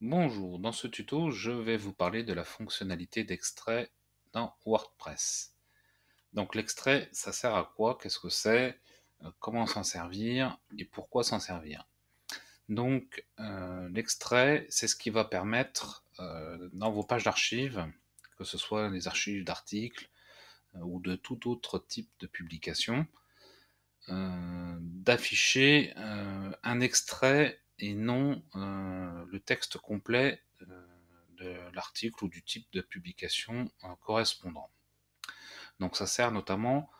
Bonjour, dans ce tuto, je vais vous parler de la fonctionnalité d'extrait dans WordPress. Donc l'extrait, ça sert à quoi Qu'est-ce que c'est euh, Comment s'en servir Et pourquoi s'en servir Donc euh, l'extrait, c'est ce qui va permettre euh, dans vos pages d'archives, que ce soit les archives d'articles ou de tout autre type de publication, d'afficher un extrait et non euh, le texte complet euh, de l'article ou du type de publication euh, correspondant. Donc ça sert notamment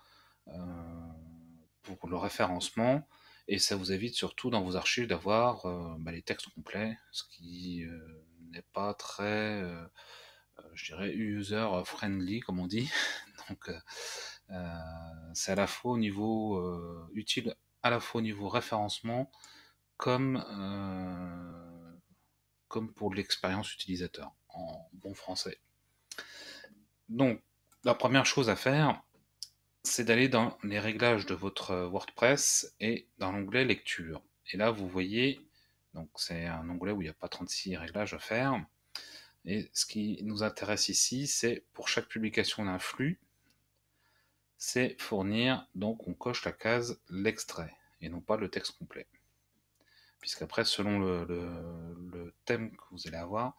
pour le référencement et ça vous évite surtout dans vos archives d'avoir bah, les textes complets, ce qui n'est pas très, je dirais, user-friendly, comme on dit. Donc, c'est à la fois au niveau utile, à la fois au niveau référencement euh, comme, pour l'expérience utilisateur en bon français. Donc, la première chose à faire, c'est d'aller dans les réglages de votre WordPress et dans l'onglet lecture. Et là, vous voyez, donc c'est un onglet où il n'y a pas 36 réglages à faire. Et ce qui nous intéresse ici, c'est pour chaque publication d'un flux, c'est fournir, donc on coche la case l'extrait et non pas le texte complet puisqu'après, selon le, thème que vous allez avoir,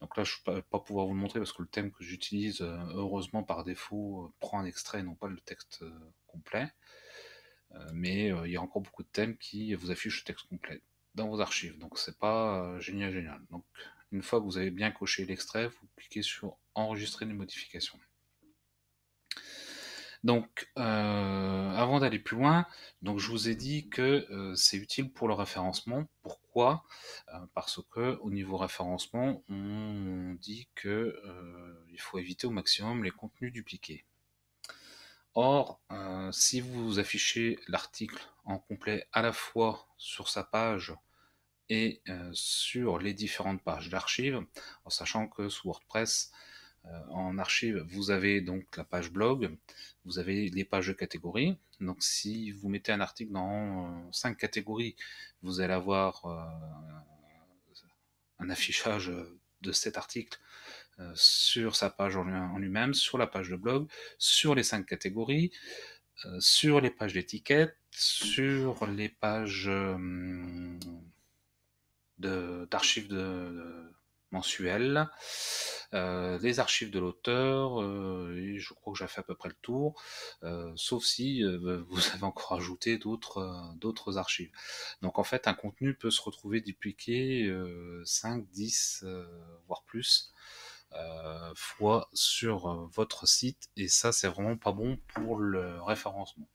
donc là, je ne vais pas pouvoir vous le montrer parce que le thème que j'utilise, euh, heureusement par défaut, euh, prend un extrait et non pas le texte euh, complet. Mais il y a encore beaucoup de thèmes qui vous affichent le texte complet dans vos archives. Donc c'est pas génial génial. Donc une fois que vous avez bien coché l'extrait, vous cliquez sur enregistrer les modifications. Donc, euh, avant d'aller plus loin, donc je vous ai dit que euh, c'est utile pour le référencement. Pourquoi euh, Parce que au niveau référencement, on dit qu'il faut éviter au maximum les contenus dupliqués. Or, si vous affichez l'article en complet à la fois sur sa page et sur les différentes pages d'archives, en sachant que sous WordPress, euh, en archive, vous avez donc la page blog, vous avez les pages de catégories. Donc si vous mettez un article dans euh, cinq catégories, vous allez avoir euh, un affichage de cet article sur sa page en lui-même, sur la page de blog, sur les cinq catégories, sur les pages d'étiquettes, sur les pages d'archives de mensuel, euh, les archives de l'auteur, euh, et je crois que j'ai fait à peu près le tour, euh, sauf si vous avez encore ajouté d'autres d'autres archives. Donc en fait, un contenu peut se retrouver dupliqué 5, 10, voire plus fois sur votre site, et ça, c'est vraiment pas bon pour le référencement.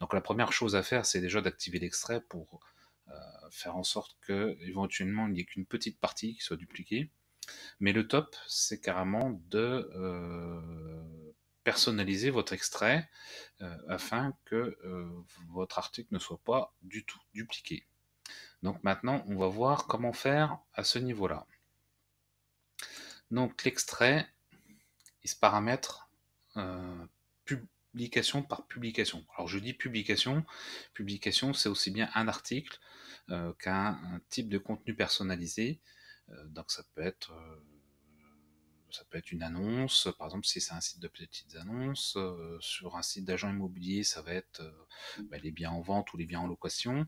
Donc la première chose à faire, c'est déjà d'activer l'extrait pour faire en sorte que éventuellement il n'y ait qu'une petite partie qui soit dupliquée. Mais le top, c'est carrément de euh, personnaliser votre extrait euh, afin que euh, votre article ne soit pas du tout dupliqué. Donc maintenant, on va voir comment faire à ce niveau-là. Donc l'extrait, il se paramètre publication par publication. Alors je dis publication, publication c'est aussi bien un article qu'un type de contenu personnalisé euh, donc ça peut être euh, ça peut être une annonce, par exemple si c'est un site de petites annonces, euh, sur un site d'agent immobilier ça va être ben, les biens en vente ou les biens en location,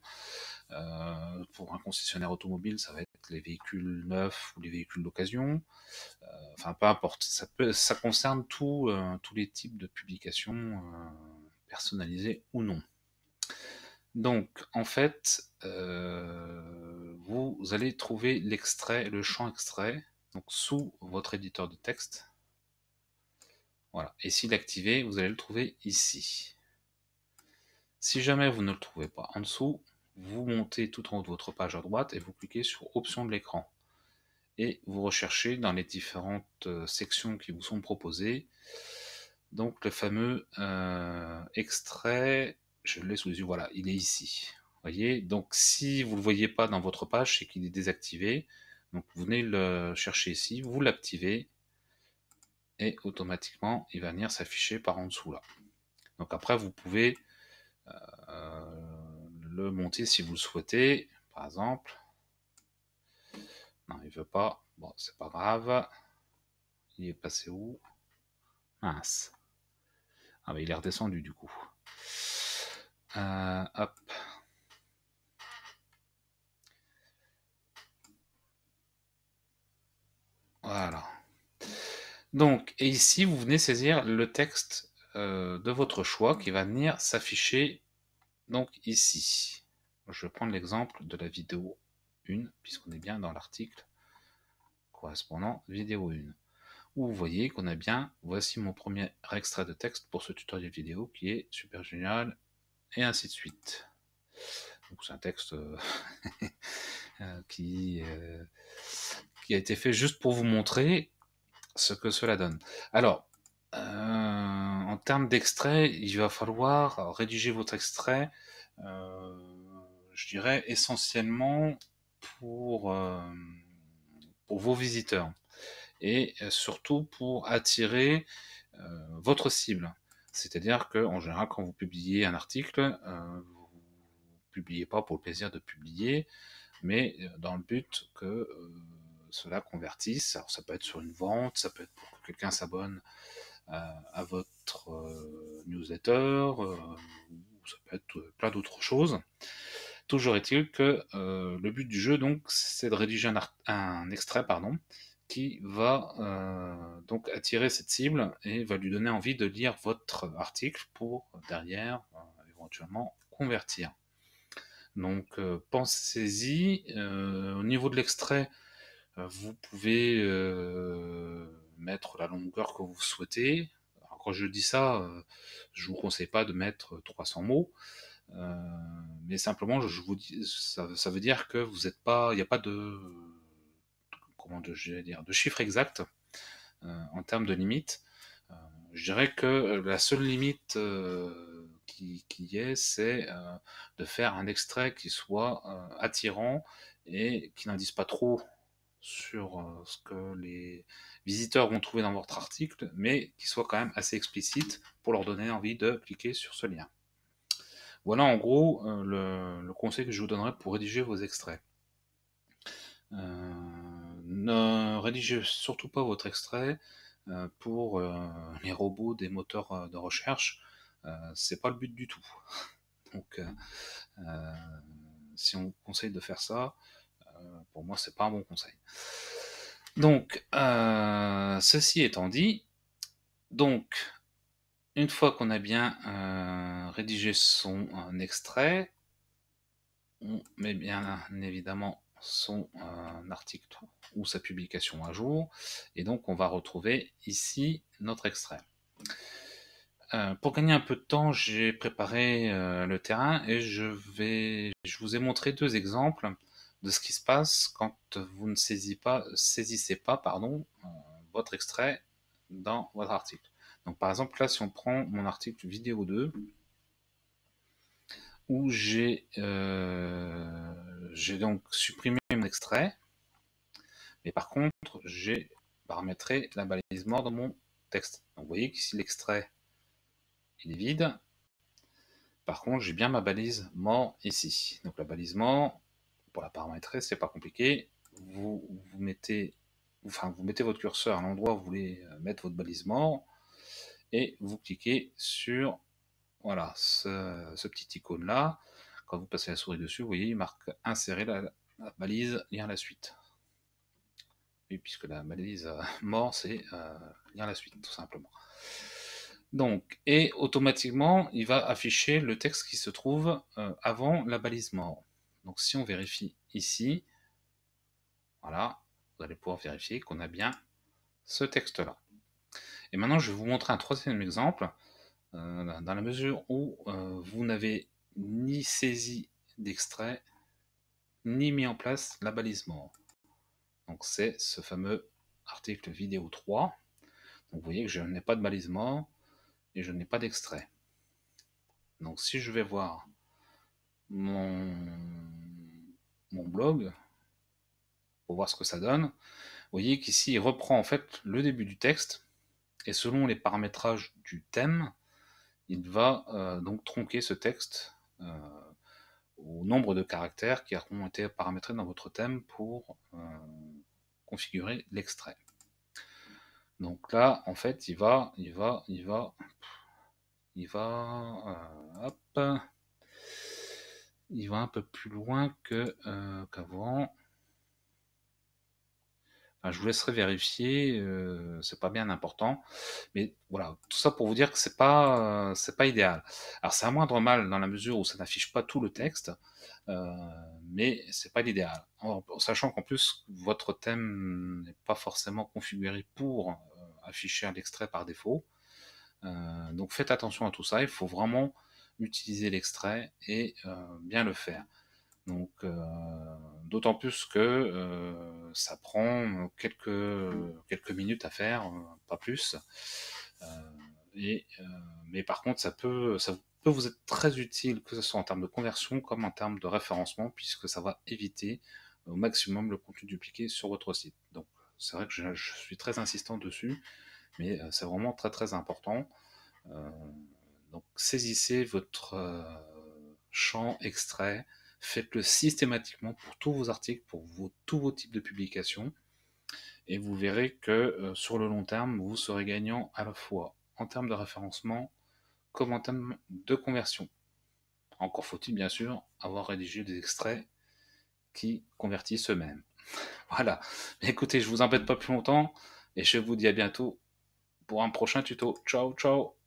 pour un concessionnaire automobile ça va être les véhicules neufs ou les véhicules d'occasion, enfin peu importe, ça, ça concerne tous les types de publications personnalisées ou non. Donc en fait, vous allez trouver l'extrait, le champ extrait, donc sous votre éditeur de texte. Voilà. Et s'il est activé, vous allez le trouver ici. Si jamais vous ne le trouvez pas en dessous, vous montez tout en haut de votre page à droite et vous cliquez sur Options de l'écran. Et vous recherchez dans les différentes euh, sections qui vous sont proposées. Donc le fameux euh, extrait, je l'ai sous les yeux, voilà, il est ici. Voyez Donc si vous ne le voyez pas dans votre page, c'est qu'il est désactivé. Donc vous venez le chercher ici, vous l'activez et automatiquement il va venir s'afficher par en dessous là. Donc après vous pouvez euh, le monter si vous le souhaitez. Par exemple, non il veut pas. Bon c'est pas grave. Il est passé où Mince. Ah bah, il est redescendu du coup. Euh, hop. Voilà. Donc, et ici, vous venez saisir le texte euh, de votre choix qui va venir s'afficher donc ici. Je vais prendre l'exemple de la vidéo 1, puisqu'on est bien dans l'article correspondant vidéo 1. Où vous voyez qu'on a bien, voici mon premier extrait de texte pour ce tutoriel vidéo qui est super génial, et ainsi de suite. Donc c'est un texte euh, euh, qui, qui a été fait juste pour vous montrer ce que cela donne. Alors, euh, en termes d'extrait, il va falloir rédiger votre extrait, euh, je dirais essentiellement pour, euh, pour vos visiteurs et surtout pour attirer votre cible. C'est-à-dire que en général, quand vous publiez un article, vous ne publiez pas pour le plaisir de publier, mais dans le but que cela convertisse. Alors, ça peut être sur une vente, ça peut être pour que quelqu'un s'abonne euh, à votre euh, newsletter, euh, ça peut être plein d'autres choses. Toujours est-il que le but du jeu, donc, c'est de rédiger un, extrait, pardon, qui va donc attirer cette cible et va lui donner envie de lire votre article pour derrière éventuellement convertir. Donc pensez-y. au niveau de l'extrait, euh, vous pouvez euh, mettre la longueur que vous souhaitez. quand je dis ça, euh, je ne vous conseille pas de mettre 300 mots. mais simplement, ça, veut dire que vous n'êtes pas, il n'y a pas de, comment dire, de chiffre exact en termes de limite. je dirais que la seule limite qui, qui, est, c'est de faire un extrait qui soit attirant et qui n'indice pas trop sur euh, ce que les visiteurs vont trouver dans votre article, mais qui soit quand même assez explicite pour leur donner envie de cliquer sur ce lien. Voilà en gros euh, le, conseil que je vous donnerai pour rédiger vos extraits. Euh, ne rédigez surtout pas votre extrait pour les robots des moteurs de recherche. C'est pas le but du tout. Donc, si on vous conseille de faire ça, euh, pour moi, c'est pas un bon conseil. Donc, euh, ceci étant dit, donc, une fois qu'on a bien euh, rédigé son extrait, on met bien évidemment son article ou sa publication à jour. Et donc, on va retrouver ici notre extrait. pour gagner un peu de temps, j'ai préparé le terrain et je, vais, je vous ai montré deux exemples de ce qui se passe quand vous ne saisissez pas, saisissez pas pardon, euh, votre extrait dans votre article. Donc par exemple, là, si on prend mon article vidéo 2, où euh, j'ai donc supprimé mon extrait, mais par contre, j'ai paramétré la balise mort dans mon texte. vous voyez si l'extrait est vide. Par contre, j'ai bien ma balise mort ici. Donc la balise mort, pour la paramétrer, c'est pas compliqué. Vous, mettez, enfin, vous mettez votre curseur à l'endroit où vous voulez euh, mettre votre balise et vous cliquez sur voilà, ce, petit icône-là. Quand vous passez la souris dessus, vous voyez, il marque insérer la, balise, lien à la suite. Oui, puisque la balise euh, mort, c'est euh, lien à la suite, tout simplement. Donc, et automatiquement, il va afficher le texte qui se trouve avant la balise mort. Donc si on vérifie ici, voilà, vous allez pouvoir vérifier qu'on a bien ce texte-là. Et maintenant, je vais vous montrer un troisième exemple, euh, dans la mesure où euh, vous n'avez ni saisi d'extrait, ni mis en place balisement. Donc c'est ce fameux article vidéo 3. vous voyez que je n'ai pas de balisement et je n'ai pas d'extrait. Donc si je vais voir mon mon blog pour voir ce que ça donne. Vous voyez qu'ici, il reprend en fait le début du texte et selon les paramétrages du thème, il va euh, donc tronquer ce texte euh, au nombre de caractères qui auront été paramétrés dans votre thème pour euh, configurer l'extrait. Donc là, en fait, il va, il va, il va, il va, hop, il va un peu plus loin que euh, qu'avant. je vous laisserai vérifier, euh, c'est pas bien important, mais voilà, tout ça pour vous dire que c'est pas c'est pas idéal. Alors c'est à moindre mal dans la mesure où ça n'affiche pas tout le texte, euh, mais c'est pas l'idéal. sachant qu'en plus votre thème n'est pas forcément configuré pour euh, afficher un extrait par défaut, donc faites attention à tout ça. Il faut vraiment utiliser l'extrait et euh, bien le faire. Donc, euh, d'autant plus que euh, ça prend quelques, quelques minutes à faire, pas plus. et, mais par contre, ça peut, ça peut vous être très utile, que ce soit en termes de conversion comme en termes de référencement, puisque ça va éviter au maximum le contenu dupliqué sur votre site. Donc, c'est vrai que je, suis très insistant dessus, mais c'est vraiment très très important. Donc saisissez votre euh, champ extrait, faites-le systématiquement pour tous vos articles, pour tous vos types de publications, et vous verrez que euh, sur le long terme, vous serez gagnant à la fois en termes de référencement comme en termes de conversion. Encore faut-il bien sûr avoir rédigé des extraits qui convertissent eux-mêmes. voilà. écoutez, je vous embête pas plus longtemps et je vous dis à bientôt pour un prochain tuto. Ciao, ciao